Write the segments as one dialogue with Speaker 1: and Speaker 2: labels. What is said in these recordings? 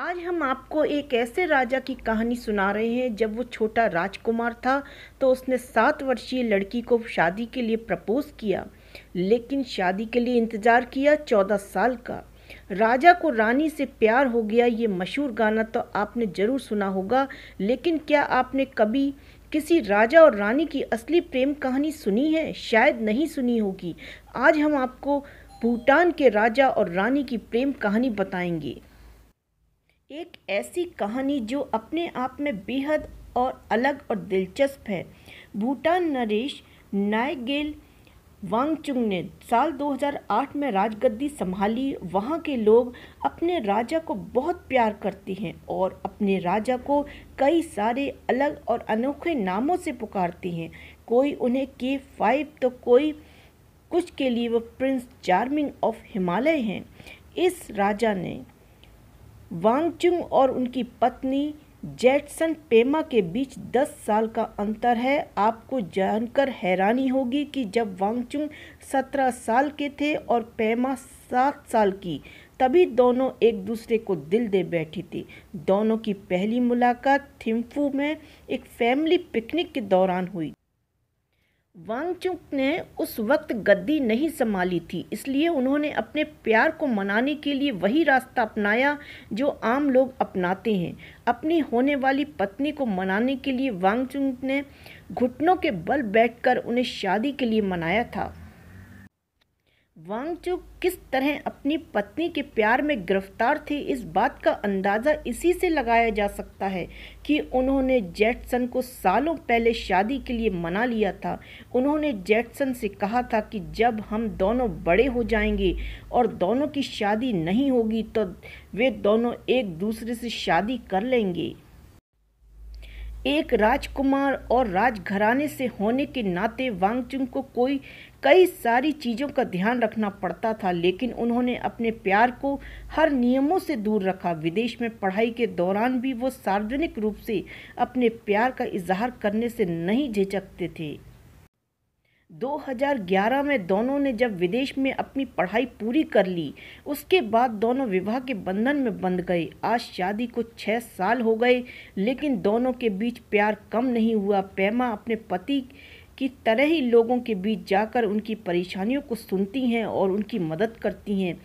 Speaker 1: आज हम आपको एक ऐसे राजा की कहानी सुना रहे हैं जब वो छोटा राजकुमार था तो उसने सात वर्षीय लड़की को शादी के लिए प्रपोज किया लेकिन शादी के लिए इंतज़ार किया चौदह साल का राजा को रानी से प्यार हो गया ये मशहूर गाना तो आपने ज़रूर सुना होगा लेकिन क्या आपने कभी किसी राजा और रानी की असली प्रेम कहानी सुनी है शायद नहीं सुनी होगी आज हम आपको भूटान के राजा और रानी की प्रेम कहानी बताएंगे एक ऐसी कहानी जो अपने आप में बेहद और अलग और दिलचस्प है भूटान नरेश नायगेल वांगचुंग ने साल 2008 में राजगद्दी संभाली वहाँ के लोग अपने राजा को बहुत प्यार करते हैं और अपने राजा को कई सारे अलग और अनोखे नामों से पुकारते हैं कोई उन्हें के फाइव तो कोई कुछ के लिए वह प्रिंस चार्मिंग ऑफ हिमालय हैं इस राजा ने वांगचुंग और उनकी पत्नी जेटसन पेमा के बीच 10 साल का अंतर है आपको जानकर हैरानी होगी कि जब वांगचुंग 17 साल के थे और पेमा सात साल की तभी दोनों एक दूसरे को दिल दे बैठी थी दोनों की पहली मुलाकात थिम्फू में एक फैमिली पिकनिक के दौरान हुई वांगचुक ने उस वक्त गद्दी नहीं संभाली थी इसलिए उन्होंने अपने प्यार को मनाने के लिए वही रास्ता अपनाया जो आम लोग अपनाते हैं अपनी होने वाली पत्नी को मनाने के लिए वांगचुक ने घुटनों के बल बैठकर उन्हें शादी के लिए मनाया था वांगचू किस तरह अपनी पत्नी के प्यार में गिरफ्तार थे इस बात का अंदाज़ा इसी से लगाया जा सकता है कि उन्होंने जैटसन को सालों पहले शादी के लिए मना लिया था उन्होंने जैटसन से कहा था कि जब हम दोनों बड़े हो जाएंगे और दोनों की शादी नहीं होगी तो वे दोनों एक दूसरे से शादी कर लेंगे एक राजकुमार और राजघराने से होने के नाते वांगचुंग को कोई कई सारी चीज़ों का ध्यान रखना पड़ता था लेकिन उन्होंने अपने प्यार को हर नियमों से दूर रखा विदेश में पढ़ाई के दौरान भी वो सार्वजनिक रूप से अपने प्यार का इजहार करने से नहीं झिझकते थे 2011 में दोनों ने जब विदेश में अपनी पढ़ाई पूरी कर ली उसके बाद दोनों विवाह के बंधन में बंध गए आज शादी को छः साल हो गए लेकिन दोनों के बीच प्यार कम नहीं हुआ पैमा अपने पति की तरह ही लोगों के बीच जाकर उनकी परेशानियों को सुनती हैं और उनकी मदद करती हैं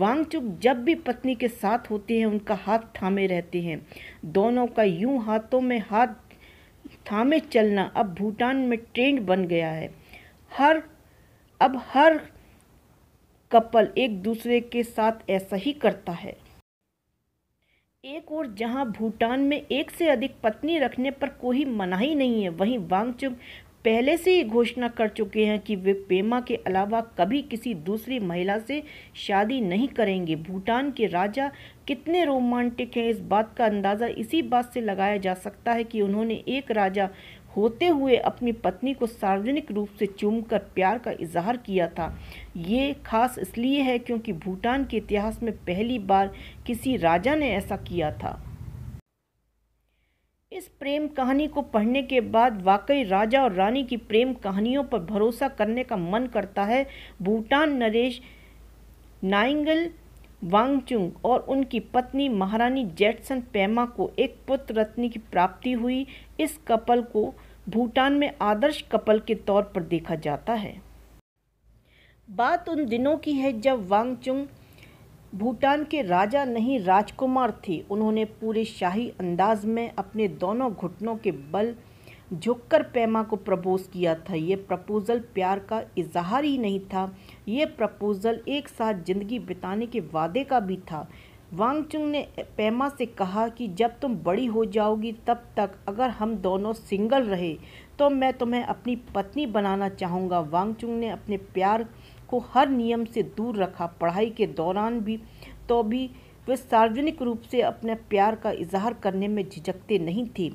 Speaker 1: वांगचुक जब भी पत्नी के साथ होते हैं उनका हाथ थामे रहते हैं दोनों का यूं हाथों में हाथ थामे चलना अब भूटान में ट्रेंड बन गया है हर अब हर कपल एक दूसरे के साथ ऐसा ही करता है एक और जहां भूटान में एक से अधिक पत्नी रखने पर कोई मनाही नहीं है वहीं वांगचुंग पहले से ही घोषणा कर चुके हैं कि वे पेमा के अलावा कभी किसी दूसरी महिला से शादी नहीं करेंगे भूटान के राजा कितने रोमांटिक हैं इस बात का अंदाज़ा इसी बात से लगाया जा सकता है कि उन्होंने एक राजा होते हुए अपनी पत्नी को सार्वजनिक रूप से चूमकर प्यार का इजहार किया था ये खास इसलिए है क्योंकि भूटान के इतिहास में पहली बार किसी राजा ने ऐसा किया था इस प्रेम कहानी को पढ़ने के बाद वाकई राजा और रानी की प्रेम कहानियों पर भरोसा करने का मन करता है भूटान नरेश नाइंगल वांगचुंग और उनकी पत्नी महारानी जेटसन पेमा को एक पुत्र रत्न की प्राप्ति हुई इस कपल को भूटान में आदर्श कपल के तौर पर देखा जाता है बात उन दिनों की है जब वांगचुंग भूटान के राजा नहीं राजकुमार थे उन्होंने पूरे शाही अंदाज में अपने दोनों घुटनों के बल झुककर पेमा को प्रपोज किया था ये प्रपोज़ल प्यार का इजहार ही नहीं था ये प्रपोज़ल एक साथ ज़िंदगी बिताने के वादे का भी था चुंग ने पेमा से कहा कि जब तुम बड़ी हो जाओगी तब तक अगर हम दोनों सिंगल रहे तो मैं तुम्हें अपनी पत्नी बनाना चाहूँगा चुंग ने अपने प्यार को हर नियम से दूर रखा पढ़ाई के दौरान भी तो भी वे सार्वजनिक रूप से अपने प्यार का इजहार करने में झिझकते नहीं थे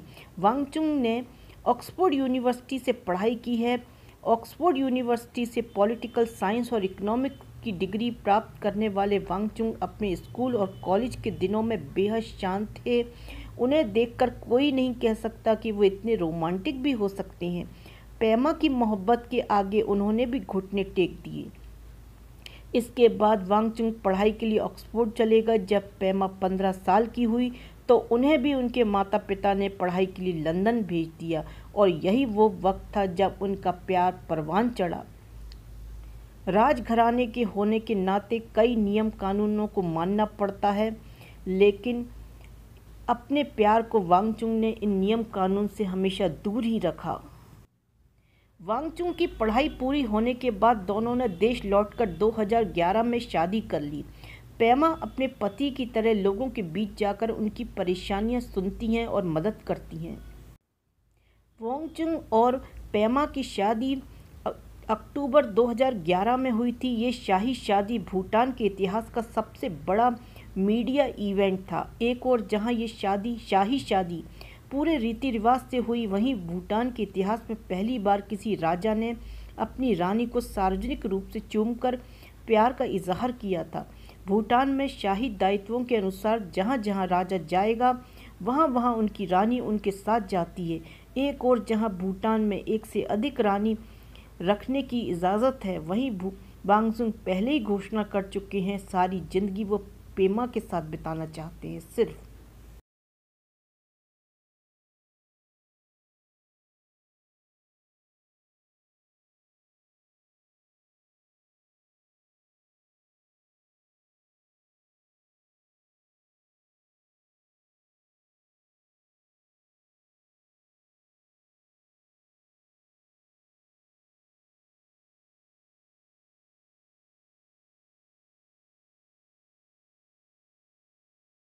Speaker 1: वांगचुंग ने ऑक्सफोर्ड यूनिवर्सिटी से पढ़ाई की है ऑक्सफोर्ड यूनिवर्सिटी से पॉलिटिकल साइंस और इकोनॉमिक की डिग्री प्राप्त करने वाले वांगचुंग अपने स्कूल और कॉलेज के दिनों में बेहद शांत थे उन्हें देखकर कोई नहीं कह सकता कि वो इतने रोमांटिक भी हो सकते हैं पैमा की मोहब्बत के आगे उन्होंने भी घुटने टेक दिए इसके बाद वांगचुंग पढ़ाई के लिए ऑक्सफोर्ड चले गए जब पैमा पंद्रह साल की हुई तो उन्हें भी उनके माता पिता ने पढ़ाई के लिए लंदन भेज दिया और यही वो वक्त था जब उनका प्यार परवान चढ़ा राजघराने के होने के नाते कई नियम कानूनों को मानना पड़ता है लेकिन अपने प्यार को वांगचुंग ने इन नियम कानून से हमेशा दूर ही रखा वांगचुंग की पढ़ाई पूरी होने के बाद दोनों ने देश लौटकर 2011 में शादी कर ली पैमा अपने पति की तरह लोगों के बीच जाकर उनकी परेशानियां सुनती हैं और मदद करती हैं वोंगचुंग और पैमा की शादी अक्टूबर 2011 में हुई थी ये शाही शादी भूटान के इतिहास का सबसे बड़ा मीडिया इवेंट था एक और जहां ये शादी शाही शादी पूरे रीति रिवाज से हुई वहीं भूटान के इतिहास में पहली बार किसी राजा ने अपनी रानी को सार्वजनिक रूप से चूमकर प्यार का इजहार किया था भूटान में शाही दायित्वों के अनुसार जहाँ जहाँ राजा जाएगा वहाँ वहाँ उनकी रानी उनके साथ जाती है एक और जहाँ भूटान में एक से अधिक रानी रखने की इजाज़त है वहीं बांगसुंग पहले ही घोषणा कर चुके हैं सारी ज़िंदगी वो पेमा के साथ बिताना चाहते हैं सिर्फ